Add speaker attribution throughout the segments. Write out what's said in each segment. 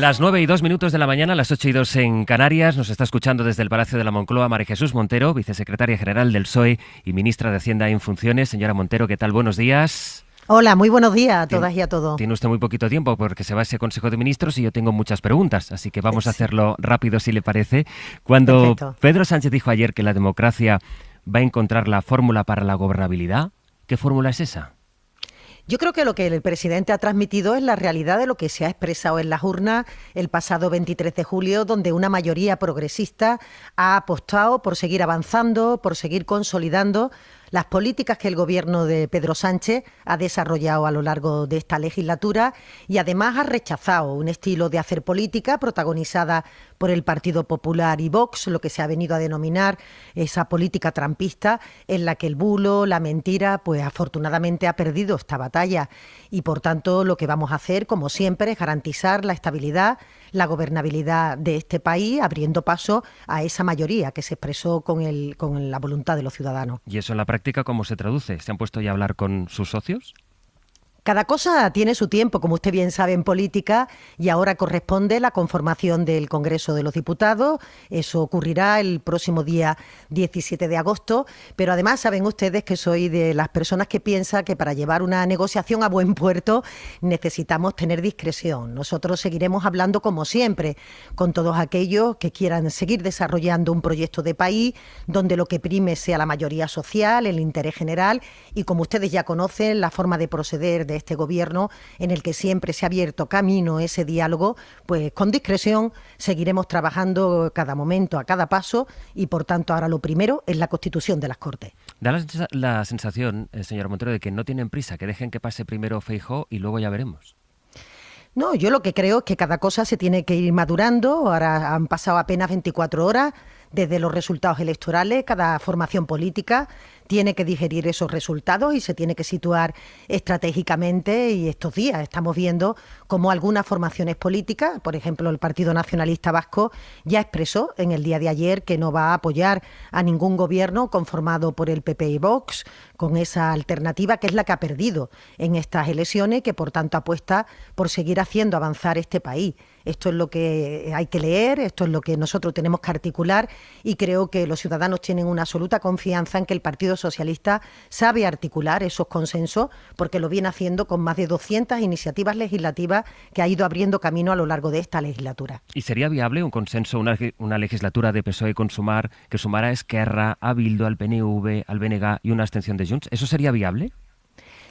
Speaker 1: Las 9 y 2 minutos de la mañana, las 8 y 2 en Canarias. Nos está escuchando desde el Palacio de la Moncloa María Jesús Montero, vicesecretaria general del PSOE y ministra de Hacienda en funciones. Señora Montero, ¿qué tal? Buenos días.
Speaker 2: Hola, muy buenos días a todas y a todos.
Speaker 1: Tiene usted muy poquito tiempo porque se va a ese Consejo de Ministros y yo tengo muchas preguntas, así que vamos a hacerlo rápido si le parece. Cuando Pedro Sánchez dijo ayer que la democracia va a encontrar la fórmula para la gobernabilidad, ¿qué fórmula es esa?
Speaker 2: Yo creo que lo que el presidente ha transmitido es la realidad de lo que se ha expresado en las urnas el pasado 23 de julio, donde una mayoría progresista ha apostado por seguir avanzando, por seguir consolidando las políticas que el gobierno de Pedro Sánchez ha desarrollado a lo largo de esta legislatura y además ha rechazado un estilo de hacer política protagonizada por el Partido Popular y Vox, lo que se ha venido a denominar esa política trampista en la que el bulo, la mentira, pues afortunadamente ha perdido esta batalla. Y por tanto, lo que vamos a hacer, como siempre, es garantizar la estabilidad, la gobernabilidad de este país, abriendo paso a esa mayoría que se expresó con, el, con la voluntad de los ciudadanos.
Speaker 1: ¿Y eso en la práctica cómo se traduce? ¿Se han puesto ya a hablar con sus socios?
Speaker 2: Cada cosa tiene su tiempo, como usted bien sabe, en política, y ahora corresponde la conformación del Congreso de los Diputados. Eso ocurrirá el próximo día 17 de agosto. Pero además saben ustedes que soy de las personas que piensa que para llevar una negociación a buen puerto necesitamos tener discreción. Nosotros seguiremos hablando, como siempre, con todos aquellos que quieran seguir desarrollando un proyecto de país donde lo que prime sea la mayoría social, el interés general y, como ustedes ya conocen, la forma de proceder de este gobierno en el que siempre se ha abierto camino ese diálogo, pues con discreción seguiremos trabajando cada momento, a cada paso y por tanto ahora lo primero es la constitución de las Cortes.
Speaker 1: Da la sensación, eh, señor Montero, de que no tienen prisa, que dejen que pase primero Feijó y luego ya veremos.
Speaker 2: No, yo lo que creo es que cada cosa se tiene que ir madurando. Ahora han pasado apenas 24 horas desde los resultados electorales, cada formación política tiene que digerir esos resultados y se tiene que situar estratégicamente y estos días estamos viendo cómo algunas formaciones políticas, por ejemplo el Partido Nacionalista Vasco, ya expresó en el día de ayer que no va a apoyar a ningún gobierno conformado por el PP y Vox con esa alternativa que es la que ha perdido en estas elecciones que por tanto apuesta por seguir haciendo avanzar este país esto es lo que hay que leer, esto es lo que nosotros tenemos que articular y creo que los ciudadanos tienen una absoluta confianza en que el Partido Socialista sabe articular esos consensos porque lo viene haciendo con más de 200 iniciativas legislativas que ha ido abriendo camino a lo largo de esta legislatura.
Speaker 1: ¿Y sería viable un consenso, una, legislatura de PSOE con Sumar, que sumara a Esquerra, a Bildo, al PNV, al BNG y una abstención de Junts? ¿Eso sería viable?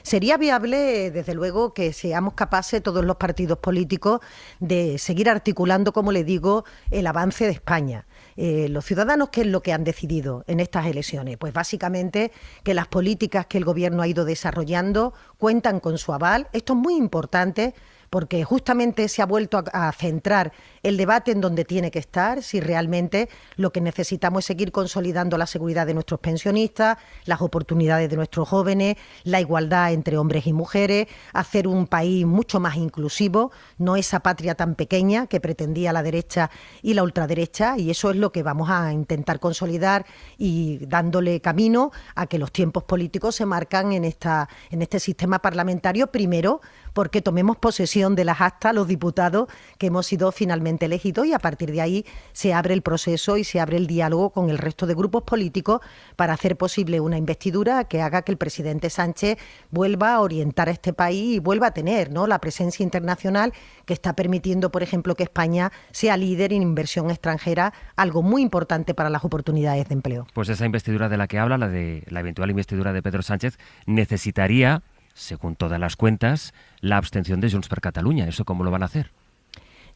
Speaker 2: Sería viable, desde luego, que seamos capaces todos los partidos políticos de seguir articulando, como le digo, el avance de España. Eh, los ciudadanos, ¿qué es lo que han decidido en estas elecciones? Pues básicamente que las políticas que el Gobierno ha ido desarrollando cuentan con su aval. Esto es muy importante porque justamente se ha vuelto a, centrar el debate en donde tiene que estar, si realmente lo que necesitamos es seguir consolidando la seguridad de nuestros pensionistas, las oportunidades de nuestros jóvenes, la igualdad entre hombres y mujeres, hacer un país mucho más inclusivo, no esa patria tan pequeña que pretendía la derecha y la ultraderecha, y eso es lo que vamos a intentar consolidar y dándole camino a que los tiempos políticos se marcan en esta en este sistema parlamentario primero porque tomemos posesión de las actas los diputados que hemos sido finalmente elegidos y a partir de ahí se abre el proceso y se abre el diálogo con el resto de grupos políticos para hacer posible una investidura que haga que el presidente Sánchez vuelva a orientar a este país y vuelva a tener ¿no? la presencia internacional que está permitiendo, por ejemplo, que España sea líder en inversión extranjera, algo muy importante para las oportunidades de empleo.
Speaker 1: Pues esa investidura de la que habla, la de la eventual investidura de Pedro Sánchez, necesitaría según todas las cuentas, la abstención de Junts per Cataluña. ¿Eso cómo lo van a hacer?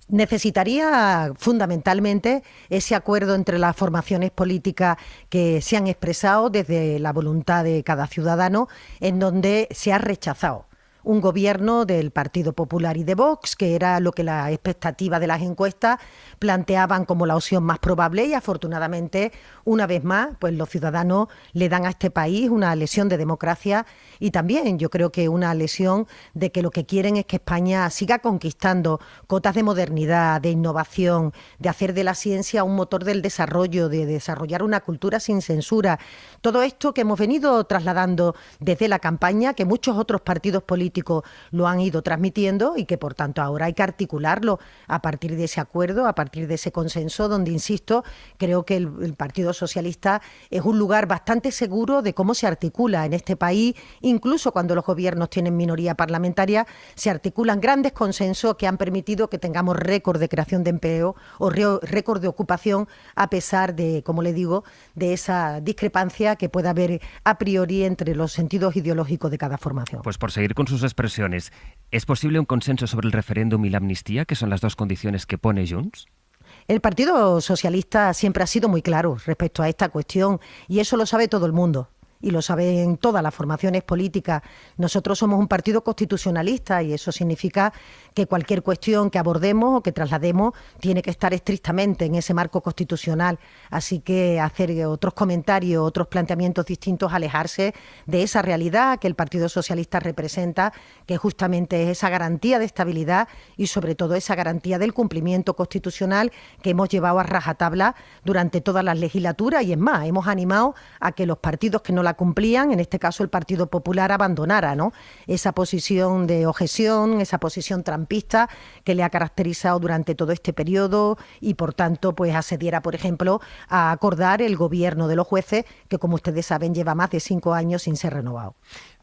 Speaker 2: necesitaría fundamentalmente ese acuerdo entre las formaciones políticas que se han expresado desde la voluntad de cada ciudadano, en donde se ha rechazado un gobierno del Partido Popular y de Vox, que era lo que la expectativa de las encuestas planteaban como la opción más probable y afortunadamente, una vez más, pues los ciudadanos le dan a este país una lesión de democracia y también yo creo que una lesión de que lo que quieren es que España siga conquistando cotas de modernidad, de innovación, de hacer de la ciencia un motor del desarrollo, de desarrollar una cultura sin censura. Todo esto que hemos venido trasladando desde la campaña, que muchos otros partidos políticos lo han ido transmitiendo y que por tanto ahora hay que articularlo a partir de ese acuerdo, a partir de ese consenso donde, insisto, creo que el, Partido Socialista es un lugar bastante seguro de cómo se articula en este país, Incluso cuando los gobiernos tienen minoría parlamentaria, se articulan grandes consensos que han permitido que tengamos récord de creación de empleo o récord de ocupación, a pesar de, como le digo, de esa discrepancia que puede haber a priori entre los sentidos ideológicos de cada formación.
Speaker 1: Pues por seguir con sus expresiones, ¿es posible un consenso sobre el referéndum y la amnistía, que son las dos condiciones que pone Junts?
Speaker 2: El Partido Socialista siempre ha sido muy claro respecto a esta cuestión y eso lo sabe todo el mundo y lo saben todas las formaciones políticas. Nosotros somos un partido constitucionalista y eso significa que cualquier cuestión que abordemos o que traslademos tiene que estar estrictamente en ese marco constitucional. Así que hacer otros comentarios, otros planteamientos distintos, alejarse de esa realidad que el Partido Socialista representa, que justamente es esa garantía de estabilidad y sobre todo esa garantía del cumplimiento constitucional que hemos llevado a rajatabla durante todas las legislaturas y es más, hemos animado a que los partidos que no la cumplían, en este caso el Partido Popular abandonara ¿no? esa posición de objeción, esa posición trampista que le ha caracterizado durante todo este periodo y por tanto pues accediera, por ejemplo, a acordar el gobierno de los jueces, que como ustedes saben lleva más de cinco años sin ser renovado.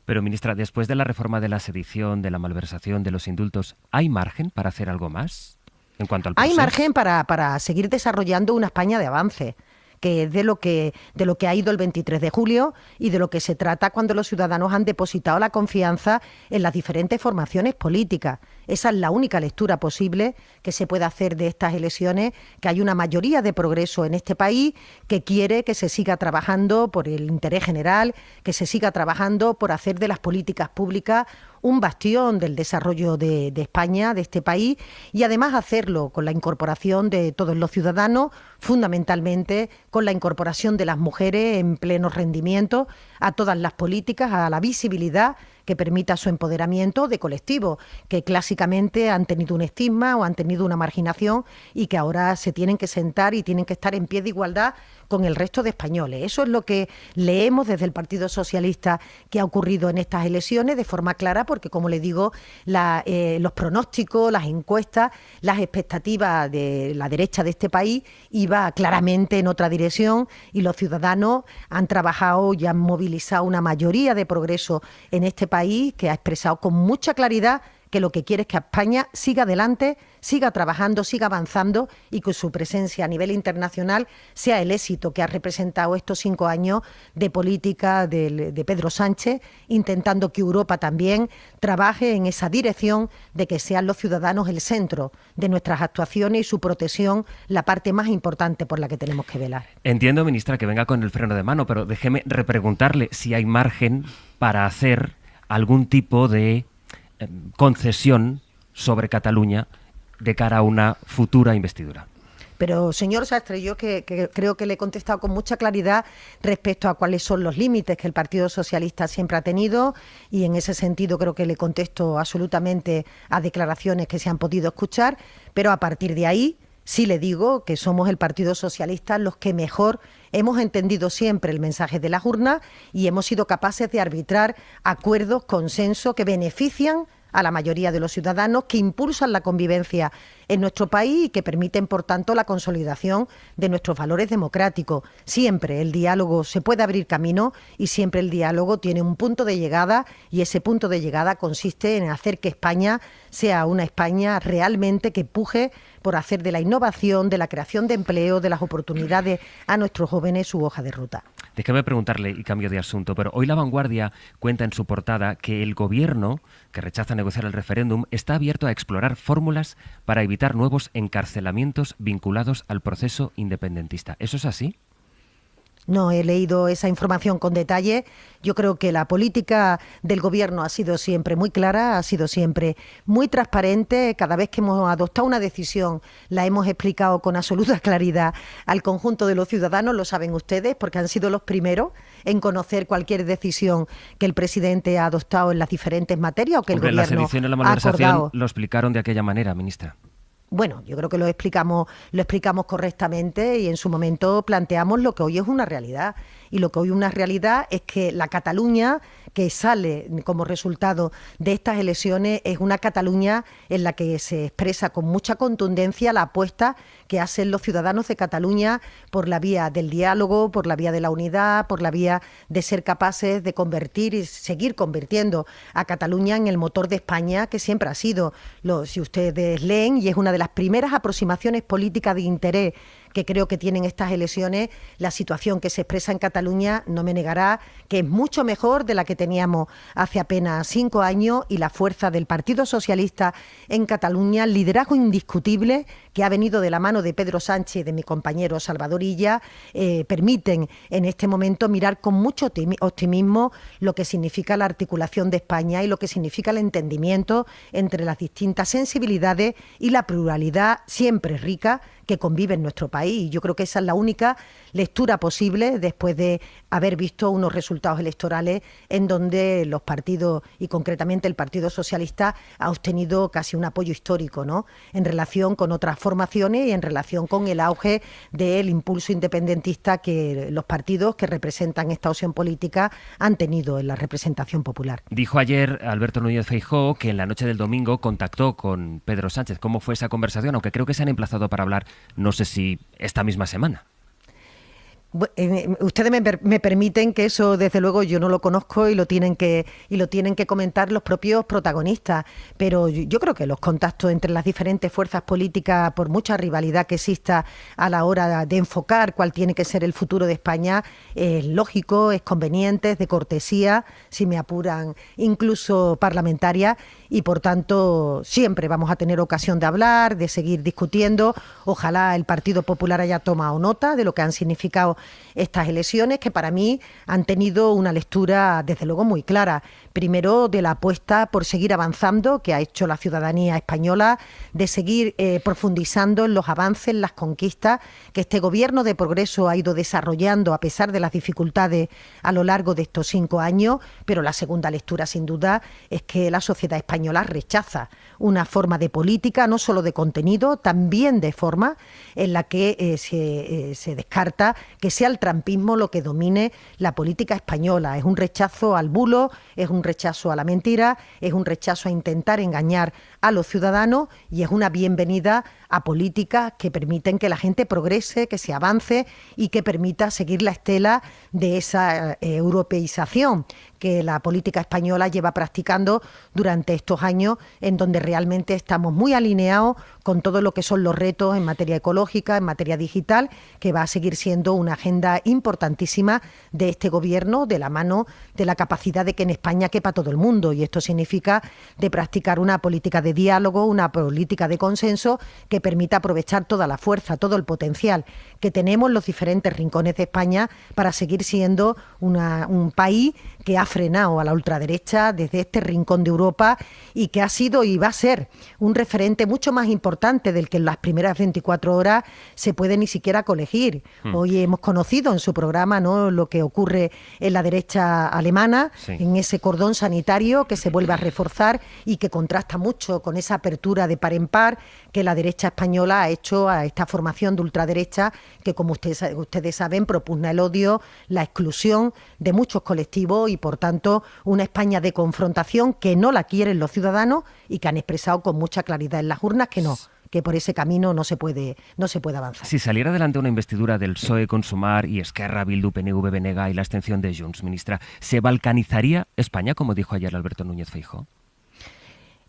Speaker 1: Pero, ministra, después de la reforma de la sedición, de la malversación, de los indultos, ¿hay margen para hacer algo más? En cuanto al Hay margen
Speaker 2: para, para seguir desarrollando una España de avance que es de lo que, de lo que ha ido el 23 de julio y de lo que se trata cuando los ciudadanos han depositado la confianza en las diferentes formaciones políticas. Esa es la única lectura posible que se puede hacer de estas elecciones, que hay una mayoría de progreso en este país que quiere que se siga trabajando por el interés general, que se siga trabajando por hacer de las políticas públicas un bastión del desarrollo de, de, España, de este país, y además hacerlo con la incorporación de todos los ciudadanos, fundamentalmente con la incorporación de las mujeres en pleno rendimiento a todas las políticas, a la visibilidad que permita su empoderamiento de colectivos que clásicamente han tenido un estigma o han tenido una marginación y que ahora se tienen que sentar y tienen que estar en pie de igualdad con el resto de españoles. Eso es lo que leemos desde el Partido Socialista que ha ocurrido en estas elecciones de forma clara, porque como le digo, eh, los pronósticos, las encuestas, las expectativas de la derecha de este país iba claramente en otra dirección y los ciudadanos han trabajado y han movilizado una mayoría de progreso en este país que ha expresado con mucha claridad que lo que quiere es que España siga adelante, siga trabajando, siga avanzando y que su presencia a nivel internacional sea el éxito que ha representado estos cinco años de política de, Pedro Sánchez, intentando que Europa también trabaje en esa dirección de que sean los ciudadanos el centro de nuestras actuaciones y su protección la parte más importante por la que tenemos que velar.
Speaker 1: Entiendo, ministra, que venga con el freno de mano, pero déjeme repreguntarle si hay margen para hacer algún tipo de Em, concesión sobre Cataluña de cara a una futura investidura.
Speaker 2: Pero, señor Sastre, yo creo que le he contestado con mucha claridad respecto a cuáles son los límites que el Partido Socialista siempre ha tenido y en ese sentido creo que le contesto absolutamente a declaraciones que se han podido escuchar, pero a partir de ahí Sí le digo que somos el Partido Socialista los que mejor hemos entendido siempre el mensaje de la urnas y hemos sido capaces de arbitrar acuerdos, consenso que benefician a la mayoría de los ciudadanos, que impulsan la convivencia en nuestro país y que permiten, por tanto, la consolidación de nuestros valores democráticos. Siempre el diálogo se puede abrir camino y siempre el diálogo tiene un punto de llegada y ese punto de llegada consiste en hacer que España sea una España realmente que puje por hacer de la innovación, de la creación de empleo, de las oportunidades a nuestros jóvenes su hoja de ruta.
Speaker 1: Déjame preguntarle y cambio de asunto, pero hoy La Vanguardia cuenta en su portada que el gobierno, que rechaza negociar el referéndum, está abierto a explorar fórmulas para evitar nuevos encarcelamientos vinculados al proceso independentista. ¿Eso es así?
Speaker 2: No he leído esa información con detalle. Yo creo que la política del Gobierno ha sido siempre muy clara, ha sido siempre muy transparente. Cada vez que hemos adoptado una decisión la hemos explicado con absoluta claridad al conjunto de los ciudadanos, lo saben ustedes, porque han sido los primeros en conocer cualquier decisión que el presidente ha adoptado en las diferentes materias o que el Gobierno las de la ha
Speaker 1: Lo explicaron de aquella manera, ministra.
Speaker 2: Bueno, yo creo que lo explicamos, lo explicamos correctamente y en su momento planteamos lo que hoy es una realidad. Y lo que hoy es una realidad es que la Cataluña que sale como resultado de estas elecciones es una Cataluña en la que se expresa con mucha contundencia la apuesta que hacen los ciudadanos de Cataluña por la vía del diálogo, por la vía de la unidad, por la vía de ser capaces de convertir y seguir convirtiendo a Cataluña en el motor de España que siempre ha sido. Lo, si ustedes leen, y es una de las primeras aproximaciones políticas de interés que creo que tienen estas elecciones, la situación que se expresa en Cataluña no me negará que es mucho mejor de la que teníamos hace apenas cinco años y la fuerza del Partido Socialista en Cataluña, liderazgo indiscutible que ha venido de la mano de Pedro Sánchez y de mi compañero Salvador Illa, eh, permiten en este momento mirar con mucho optimismo lo que significa la articulación de España y lo que significa el entendimiento entre las distintas sensibilidades y la pluralidad siempre rica que convive en nuestro país. Yo creo que esa es la única lectura posible después de haber visto unos resultados electorales en donde los partidos, y concretamente el Partido Socialista, ha obtenido casi un apoyo histórico, ¿no? En relación con otras formaciones y en relación con el auge del impulso independentista que los partidos que representan esta opción política han tenido en la representación popular.
Speaker 1: Dijo ayer Alberto Núñez Feijóo que en la noche del domingo contactó con Pedro Sánchez. ¿Cómo fue esa conversación? Aunque creo que se han emplazado para hablar no sé si esta misma semana.
Speaker 2: Eh, ustedes me, me, permiten que eso, desde luego, yo no lo conozco y lo tienen que y lo tienen que comentar los propios protagonistas. Pero yo, creo que los contactos entre las diferentes fuerzas políticas, por mucha rivalidad que exista a la hora de enfocar cuál tiene que ser el futuro de España, es lógico, es conveniente, es de cortesía, si me apuran, incluso parlamentaria y por tanto siempre vamos a tener ocasión de hablar, de seguir discutiendo. Ojalá el Partido Popular haya tomado nota de lo que han significado estas elecciones, que para mí han tenido una lectura desde luego muy clara. Primero de la apuesta por seguir avanzando que ha hecho la ciudadanía española, de seguir eh, profundizando en los avances, las conquistas que este gobierno de progreso ha ido desarrollando a pesar de las dificultades a lo largo de estos cinco años. Pero la segunda lectura, sin duda, es que la sociedad española española rechaza una forma de política, no solo de contenido, también de forma, en la que eh, eh, se, descarta que sea el trampismo lo que domine la política española. Es un rechazo al bulo, es un rechazo a la mentira, es un rechazo a intentar engañar a los ciudadanos y es una bienvenida a políticas que permiten que la gente progrese, que se avance y que permita seguir la estela de esa eh, europeización que la política española lleva practicando durante estos años, en donde realmente estamos muy alineados con todo lo que son los retos en materia ecológica, en materia digital, que va a seguir siendo una agenda importantísima de este gobierno, de la mano de la capacidad de que en España quepa todo el mundo. Y esto significa de practicar una política de diálogo, una política de consenso que permita aprovechar toda la fuerza, todo el potencial que tenemos los diferentes rincones de España para seguir siendo un país que hace frenado a la ultraderecha desde este rincón de Europa y que ha sido y va a ser un referente mucho más importante del que en las primeras 24 horas se puede ni siquiera colegir. Mm. Hoy hemos conocido en su programa ¿no? lo que ocurre en la derecha alemana, en ese cordón sanitario que se vuelve a reforzar y que contrasta mucho con esa apertura de par en par que la derecha española ha hecho a esta formación de ultraderecha que, como ustedes, saben, propugna el odio, la exclusión de muchos colectivos y, por tanto, una España de confrontación que no la quieren los ciudadanos y que han expresado con mucha claridad en las urnas que no que por ese camino no se puede no se puede avanzar.
Speaker 1: Si saliera adelante una investidura del PSOE con Sumar y Esquerra, Bildu, PNV, Venega y la extensión de Junts, ministra, ¿se balcanizaría España, como dijo ayer Alberto Núñez Feijóo?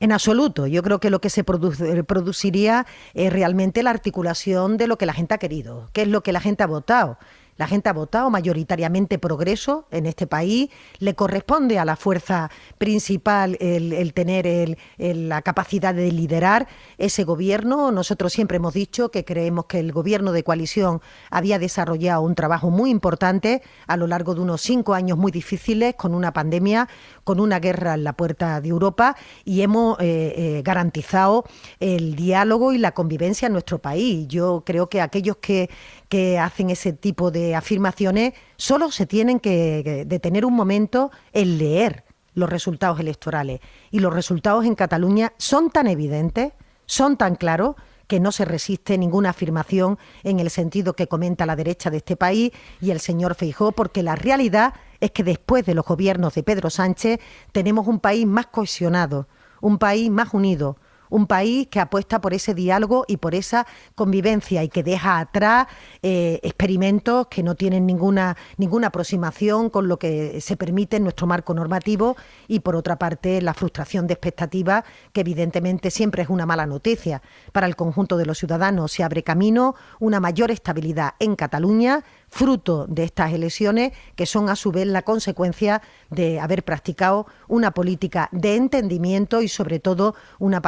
Speaker 2: En absoluto. Yo creo que lo que se produciría es realmente la articulación de lo que la gente ha querido, que es lo que la gente ha votado. La gente ha votado mayoritariamente progreso en este país. Le corresponde a la fuerza principal el, tener la capacidad de liderar ese gobierno. Nosotros siempre hemos dicho que creemos que el gobierno de coalición había desarrollado un trabajo muy importante a lo largo de unos cinco años muy difíciles, con una pandemia, con una guerra en la puerta de Europa y hemos eh, eh, garantizado el diálogo y la convivencia en nuestro país. Yo creo que aquellos que, que hacen ese tipo de afirmaciones solo se tienen que detener un momento en leer los resultados electorales. Y los resultados en Cataluña son tan evidentes, son tan claros, que no se resiste ninguna afirmación en el sentido que comenta la derecha de este país y el señor Feijó, porque la realidad es que después de los gobiernos de Pedro Sánchez tenemos un país más cohesionado, un país más unido, un país que apuesta por ese diálogo y por esa convivencia y que deja atrás eh, experimentos que no tienen ninguna, ninguna aproximación con lo que se permite en nuestro marco normativo y por otra parte la frustración de expectativas que evidentemente siempre es una mala noticia para el conjunto de los ciudadanos. Se abre camino una mayor estabilidad en Cataluña fruto de estas elecciones, que son a su vez la consecuencia de haber practicado una política de entendimiento y sobre todo una,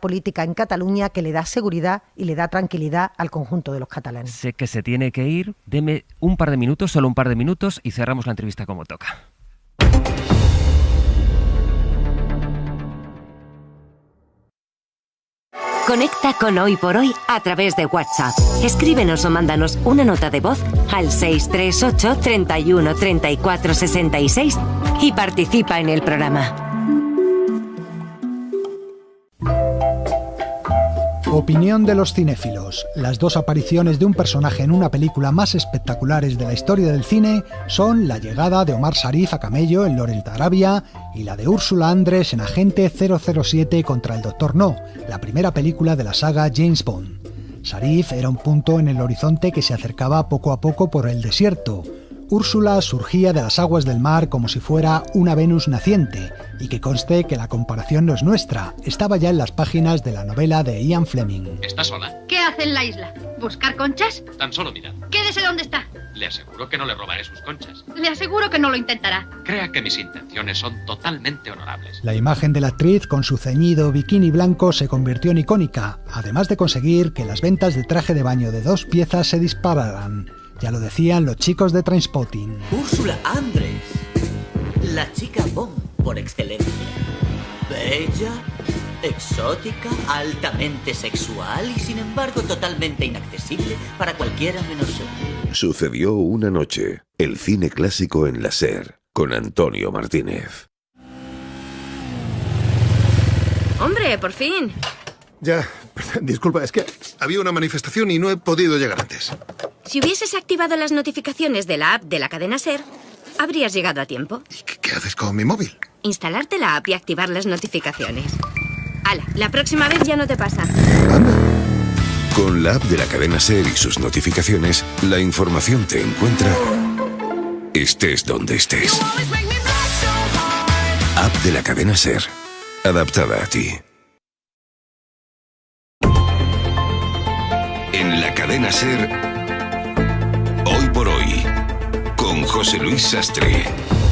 Speaker 2: política en Cataluña que le da seguridad y le da tranquilidad al conjunto de los catalanes.
Speaker 1: Sé que se tiene que ir, deme un par de minutos, solo un par de minutos y cerramos la entrevista como toca.
Speaker 2: Conecta con Hoy por Hoy a través de WhatsApp. Escríbenos o mándanos una nota de voz al 638 31 34 66 y participa en el programa.
Speaker 1: Opinión de los cinéfilos. Las dos apariciones de un personaje en una película más espectaculares de la historia del cine son la llegada de Omar Sharif a Camello en Lorelta Arabia y la de Úrsula Andrés en Agente 007 contra el Doctor No, la primera película de la saga James Bond. Sharif era un punto en el horizonte que se acercaba poco a poco por el desierto, Úrsula surgía de las aguas del mar como si fuera una Venus naciente, y que conste que la comparación no es nuestra, estaba ya en las páginas de la novela de Ian Fleming.
Speaker 2: ¿Está sola? ¿Qué hace en la isla? ¿Buscar conchas? Tan solo mira. Quédese donde está.
Speaker 1: Le aseguro que no le robaré sus conchas.
Speaker 2: Le aseguro que no lo intentará. Crea
Speaker 1: que mis intenciones son totalmente honorables. La imagen de la actriz con su ceñido bikini blanco se convirtió en icónica, además de conseguir que las ventas de traje de baño de dos piezas se dispararan. Ya lo decían los chicos de Transpotting.
Speaker 2: Úrsula Andres. la chica bon por excelencia. Bella, exótica, altamente sexual y sin embargo totalmente inaccesible para cualquiera menos
Speaker 1: Sucedió una noche, el cine clásico en la SER, con Antonio Martínez. Hombre, por fin. Ya, disculpa, es que había una manifestación y no he podido llegar antes.
Speaker 2: Si hubieses activado las notificaciones de la app de la cadena SER, habrías llegado a tiempo.
Speaker 1: qué, haces con mi móvil?
Speaker 2: Instalarte la app y activar las notificaciones. Ala, la próxima vez ya no te pasa.
Speaker 1: Con la app de la cadena SER y sus notificaciones, la información te encuentra estés donde estés. App de la cadena SER, adaptada a ti. a Ser, hoy por hoy, con José Luis Sastre.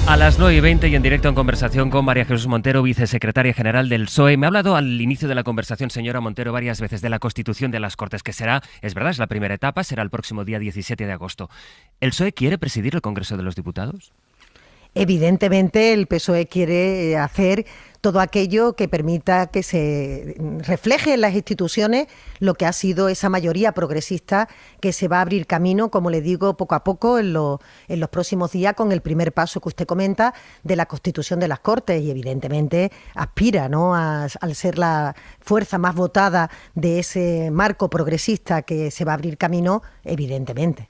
Speaker 1: A las 9 y 20 y en directo en conversación con María Jesús Montero, vicesecretaria general del PSOE. Me ha hablado al inicio de la conversación, señora Montero, varias veces de la constitución de las Cortes, que será, es verdad, es la primera etapa, será el próximo día 17 de agosto. ¿El PSOE quiere presidir el Congreso de los Diputados?
Speaker 2: Evidentemente, el PSOE quiere eh, hacer todo aquello que permita que se mm, refleje en las instituciones lo que ha sido esa mayoría progresista que se va a abrir camino, como le digo, poco a poco en, los próximos días con el primer paso que usted comenta de la constitución de las Cortes y evidentemente aspira ¿no? A, al ser la fuerza más votada de ese marco progresista que se va a abrir camino, evidentemente.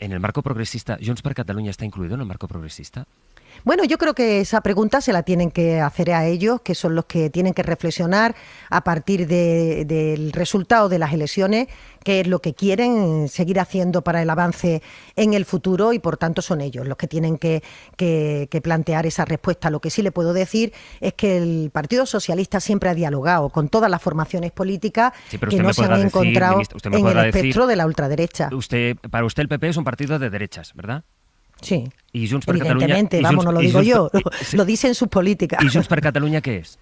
Speaker 1: en el marco progresista, Junts per Catalunya està incluïdo en el marco progresista?
Speaker 2: Bueno, yo creo que esa pregunta se la tienen que hacer a ellos, que son los que tienen que reflexionar a partir del resultado de las elecciones, qué es lo que quieren seguir haciendo para el avance en el futuro y por tanto son ellos los que tienen que, plantear esa respuesta. Lo que sí le puedo decir es que el Partido Socialista siempre ha dialogado con todas las formaciones políticas que no se han encontrado en el espectro de la ultraderecha.
Speaker 1: Usted, para usted el PP es un partido de derechas, ¿verdad? Sí. Y Junts per Catalunya... Y Junts, vamos, no lo digo yo,
Speaker 2: lo dicen sus políticas. ¿Y Junts per Catalunya qué es?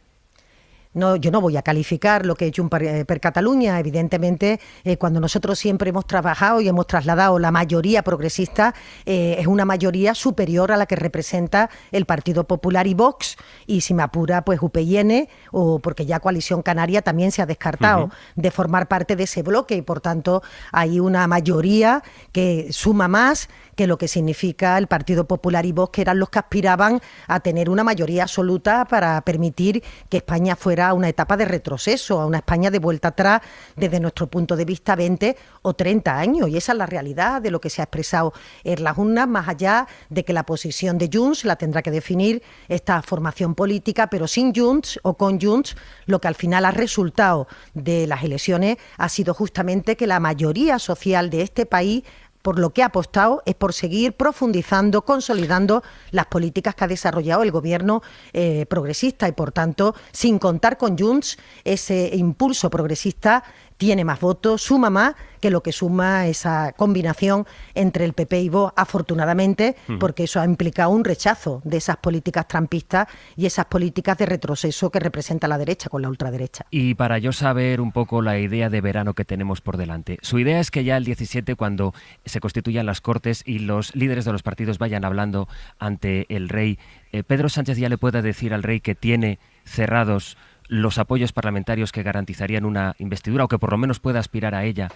Speaker 2: yo no voy a calificar lo que he hecho un eh, per, Cataluña. Evidentemente, eh, cuando nosotros siempre hemos trabajado y hemos trasladado la mayoría progresista, eh, es una mayoría superior a la que representa el Partido Popular y Vox. Y si me apura, pues UPN, o porque ya Coalición Canaria también se ha descartado de formar parte de ese bloque. Y por tanto, hay una mayoría que suma más que lo que significa el Partido Popular y Vox, que eran los que aspiraban a tener una mayoría absoluta para permitir que España fuera a una etapa de retroceso, a una España de vuelta atrás desde nuestro punto de vista 20 o 30 años. Y esa es la realidad de lo que se ha expresado en las urnas, más allá de que la posición de Junts la tendrá que definir esta formación política, pero sin Junts o con Junts, lo que al final ha resultado de las elecciones ha sido justamente que la mayoría social de este país por lo que ha apostado es por seguir profundizando, consolidando las políticas que ha desarrollado el gobierno eh, progresista y, por tanto, sin contar con Junts, ese impulso progresista tiene más votos, suma más que lo que suma esa combinación entre el PP y Vox, afortunadamente, porque eso ha implicado un rechazo de esas políticas trampistas y esas políticas de retroceso que representa la derecha con la ultraderecha.
Speaker 1: Y para yo saber un poco la idea de verano que tenemos por delante, su idea es que ya el 17, cuando se constituyan las Cortes y los líderes de los partidos vayan hablando ante el rey, eh, Pedro Sánchez ya le pueda decir al rey que tiene cerrados los apoyos parlamentarios que garantizarían una investidura o que por lo menos pueda aspirar a ella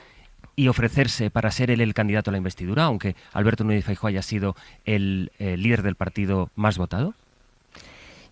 Speaker 1: y ofrecerse para ser él el candidato a la investidura, aunque Alberto Núñez Feijóo haya sido el líder del partido más votado?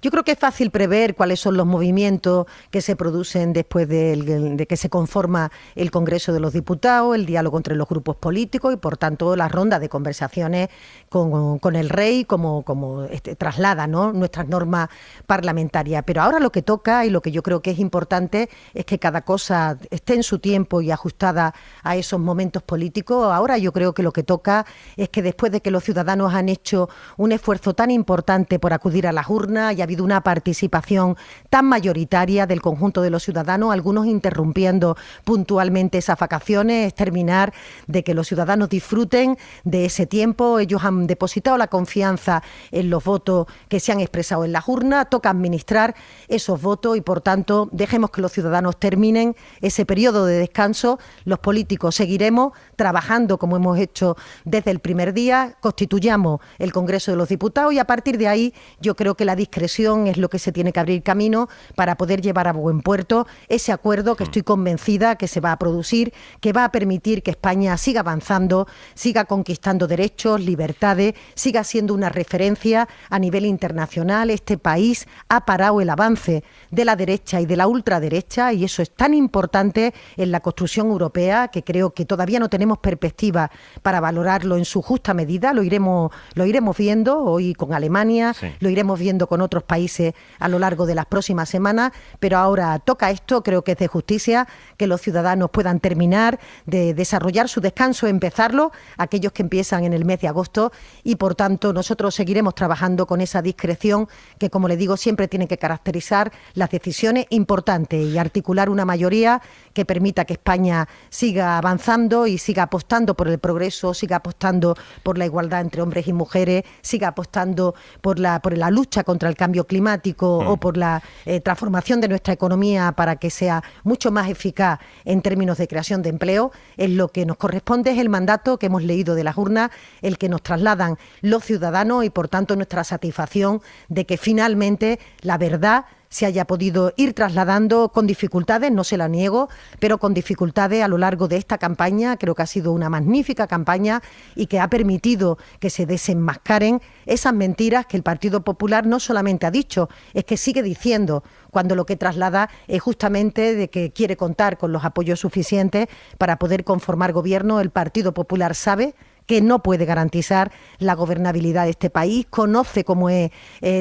Speaker 2: Yo creo que es fácil prever cuáles son los movimientos que se producen después de, que se conforma el Congreso de los Diputados, el diálogo entre los grupos políticos y, por tanto, las rondas de conversaciones con, el rey, como, este, traslada ¿no? nuestras normas parlamentarias. Pero ahora lo que toca y lo que yo creo que es importante es que cada cosa esté en su tiempo y ajustada a esos momentos políticos. Ahora yo creo que lo que toca es que después de que los ciudadanos han hecho un esfuerzo tan importante por acudir a las urnas y a una participación tan mayoritaria del conjunto de los ciudadanos, algunos interrumpiendo puntualmente esas vacaciones, es terminar de que los ciudadanos disfruten de ese tiempo. Ellos han depositado la confianza en los votos que se han expresado en la urnas, toca administrar esos votos y, por tanto, dejemos que los ciudadanos terminen ese periodo de descanso. Los políticos seguiremos trabajando como hemos hecho desde el primer día, constituyamos el Congreso de los Diputados y a partir de ahí yo creo que la discreción es lo que se tiene que abrir camino para poder llevar a buen puerto ese acuerdo que estoy convencida que se va a producir, que va a permitir que España siga avanzando, siga conquistando derechos, libertades, siga siendo una referencia a nivel internacional. Este país ha parado el avance de la derecha y de la ultraderecha y eso es tan importante en la construcción europea que creo que todavía no tenemos perspectiva para valorarlo en su justa medida. Lo iremos, lo iremos viendo hoy con Alemania, lo iremos viendo con otros países países a lo largo de las próximas semanas, pero ahora toca esto, creo que es de justicia que los ciudadanos puedan terminar de desarrollar su descanso, empezarlo, aquellos que empiezan en el mes de agosto y por tanto nosotros seguiremos trabajando con esa discreción que, como le digo, siempre tiene que caracterizar las decisiones importantes y articular una mayoría que permita que España siga avanzando y siga apostando por el progreso, siga apostando por la igualdad entre hombres y mujeres, siga apostando por la, por la lucha contra el cambio climático mm. o por la eh, transformación de nuestra economía para que sea mucho más eficaz en términos de creación de empleo, es lo que nos corresponde es el mandato que hemos leído de las urnas, el que nos trasladan los ciudadanos y, por tanto, nuestra satisfacción de que finalmente la verdad se haya podido ir trasladando con dificultades, no se la niego, pero con dificultades a lo largo de esta campaña. Creo que ha sido una magnífica campaña y que ha permitido que se desenmascaren esas mentiras que el Partido Popular no solamente ha dicho, es que sigue diciendo cuando lo que traslada es justamente de que quiere contar con los apoyos suficientes para poder conformar gobierno. El Partido Popular sabe que no puede garantizar la gobernabilidad de este país, conoce cómo es eh,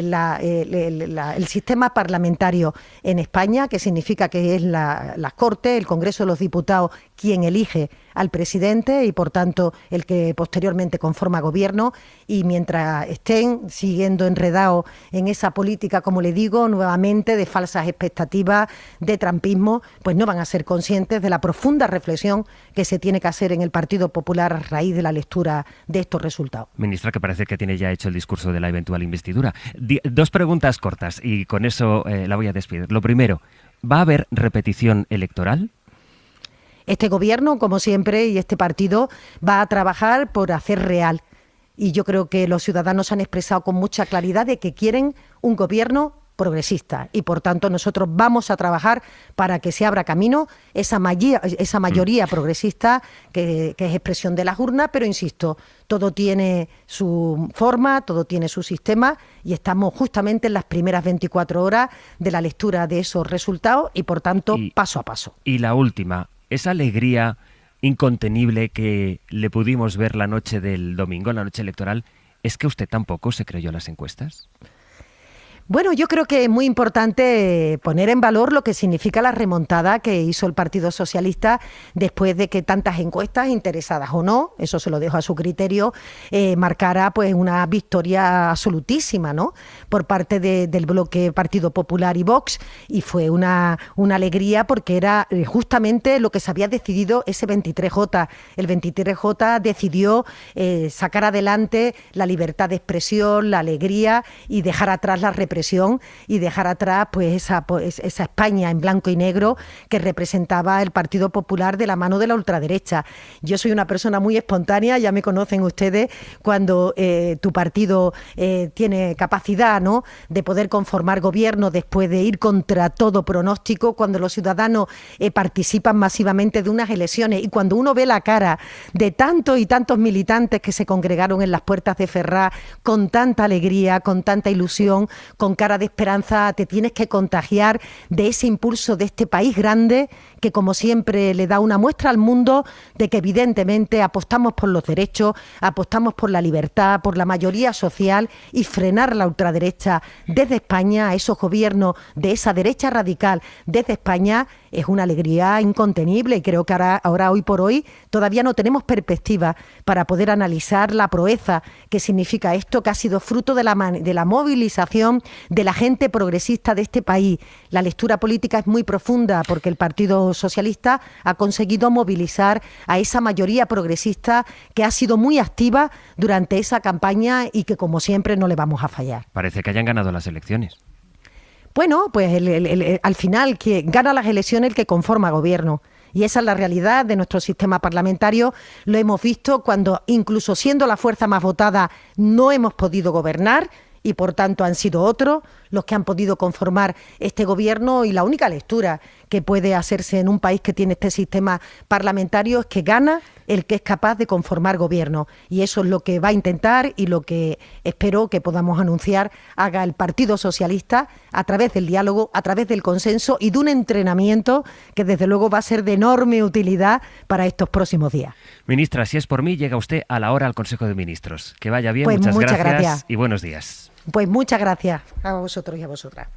Speaker 2: el, sistema parlamentario en España, que significa que es la, las Cortes, el Congreso de los Diputados, quien elige al presidente y, por tanto, el que posteriormente conforma gobierno. Y mientras estén siguiendo enredados en esa política, como le digo, nuevamente de falsas expectativas, de trampismo, pues no van a ser conscientes de la profunda reflexión que se tiene que hacer en el Partido Popular a raíz de la lectura de estos resultados.
Speaker 1: Ministra, que parece que tiene ya hecho el discurso de la eventual investidura. dos preguntas cortas y con eso eh, la voy a despedir. Lo primero, ¿va a haber repetición
Speaker 2: electoral? Este gobierno, como siempre, y este partido va a trabajar por hacer real. Y yo creo que los ciudadanos han expresado con mucha claridad de que quieren un gobierno progresista y por tanto nosotros vamos a trabajar para que se abra camino esa, mm. mayoría, progresista que, es expresión de las urnas, pero insisto, todo tiene su forma, todo tiene su sistema y estamos justamente en las primeras 24 horas de la lectura de esos resultados y por tanto paso a paso.
Speaker 1: Y la última, esa alegría incontenible que le pudimos ver la noche del domingo, la noche electoral, ¿es que usted tampoco se creyó las encuestas?
Speaker 2: Bueno, yo creo que es muy importante poner en valor lo que significa la remontada que hizo el Partido Socialista después de que tantas encuestas, interesadas o no, eso se lo dejo a su criterio, eh, marcara pues una victoria absolutísima, ¿no? Por parte del bloque Partido Popular y Vox. Y fue una, una alegría porque era eh, justamente lo que se había decidido ese 23J. El 23J decidió eh, sacar adelante la libertad de expresión, la alegría y dejar atrás la represión y dejar atrás pues esa, pues, esa España en blanco y negro que representaba el Partido Popular de la mano de la ultraderecha. Yo soy una persona muy espontánea, ya me conocen ustedes cuando eh, tu partido eh, tiene capacidad ¿no? de poder conformar gobierno después de ir contra todo pronóstico, cuando los ciudadanos eh, participan masivamente de unas elecciones y cuando uno ve la cara de tantos y tantos militantes que se congregaron en las puertas de Ferrá con tanta alegría, con tanta ilusión, con con cara de esperanza, te tienes que contagiar de ese impulso de este país grande que como siempre le da una muestra al mundo de que evidentemente apostamos por los derechos, apostamos por la libertad, por la mayoría social y frenar la ultraderecha desde España, a esos gobiernos de esa derecha radical desde España, es una alegría incontenible y creo que ahora, hoy por hoy todavía no tenemos perspectiva para poder analizar la proeza que significa esto, que ha sido fruto de la, de la movilización de la gente progresista de este país. La lectura política es muy profunda porque el Partido Socialista ha conseguido movilizar a esa mayoría progresista que ha sido muy activa durante esa campaña y que, como siempre, no le vamos a fallar.
Speaker 1: Parece que hayan ganado las elecciones.
Speaker 2: Bueno, pues al final que gana las elecciones el que conforma gobierno. Y esa es la realidad de nuestro sistema parlamentario. Lo hemos visto cuando, incluso siendo la fuerza más votada, no hemos podido gobernar y por tanto han sido otros los que han podido conformar este gobierno y la única lectura que puede hacerse en un país que tiene este sistema parlamentario es que gana el que es capaz de conformar gobierno y eso es lo que va a intentar y lo que espero que podamos anunciar haga el Partido Socialista a través del diálogo, a través del consenso y de un entrenamiento que desde luego va a ser de enorme utilidad para estos próximos días.
Speaker 1: Ministra, si es por mí, llega usted a la hora al Consejo de Ministros. Que vaya bien, pues muchas, gracias y buenos días.
Speaker 2: Pues muchas gracias a vosotros y a vosotras.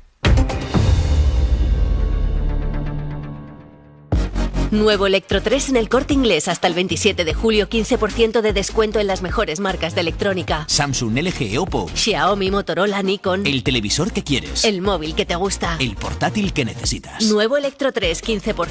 Speaker 2: Nuevo Electro 3 en el corte inglés hasta el 27 de julio, 15% de descuento en las mejores marcas de electrónica.
Speaker 1: Samsung, LG, Oppo,
Speaker 2: Xiaomi, Motorola, Nikon. El
Speaker 1: televisor que quieres.
Speaker 2: El móvil que te gusta.
Speaker 1: El portátil que necesitas.
Speaker 2: Nuevo Electro 3, 15%.